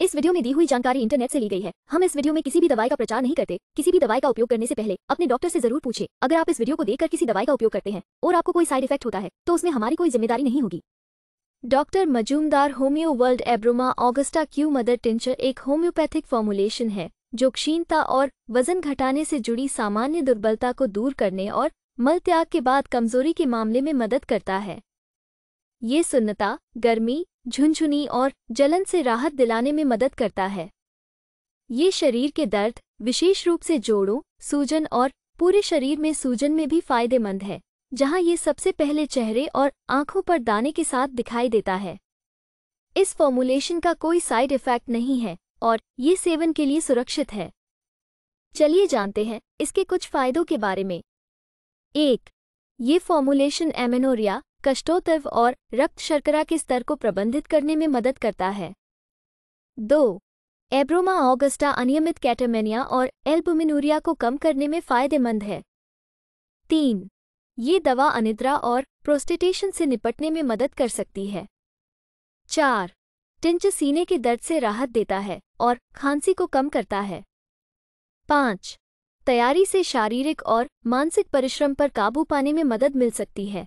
इस वीडियो में दी हुई जानकारी इंटरनेट से ली गई है हम इस वीडियो में किसी भी दवाई का प्रचार नहीं करते किसी भी दवाई का उपयोग करने से पहले अपने डॉक्टर से जरूर पूछे अगर आप इस वीडियो को देखकर किसी दवाई का उपयोग करते हैं और आपको कोई साइड इफेक्ट होता है तो उसमें हमारी कोई जिम्मेदारी नहीं होगी doctor Majumdar homeo world abroma augusta Q mother tincture एक होम्योपैथिक फॉर्मुलेशन है जो क्षीणता और वजन घटाने से जुड़ी सामान्य दुर्बलता को दूर करने और मल त्याग के बाद कमजोरी के मामले में मदद करता है ये सुन्नता गर्मी झुनझुनी और जलन से राहत दिलाने में मदद करता है ये शरीर के दर्द विशेष रूप से जोड़ों सूजन और पूरे शरीर में सूजन में भी फायदेमंद है जहां ये सबसे पहले चेहरे और आंखों पर दाने के साथ दिखाई देता है इस फॉर्मूलेशन का कोई साइड इफेक्ट नहीं है और ये सेवन के लिए सुरक्षित है चलिए जानते हैं इसके कुछ फायदों के बारे में एक ये फॉर्मूलेशन एमेनोरिया कष्टोत्व और रक्त शर्करा के स्तर को प्रबंधित करने में मदद करता है दो एब्रोमा ऑगस्टा अनियमित कैटामेनिया और एल्बुमिनूरिया को कम करने में फ़ायदेमंद है तीन ये दवा अनिद्रा और प्रोस्टिटेशन से निपटने में मदद कर सकती है चार टिंच सीने के दर्द से राहत देता है और खांसी को कम करता है पाँच तैयारी से शारीरिक और मानसिक परिश्रम पर काबू पाने में मदद मिल सकती है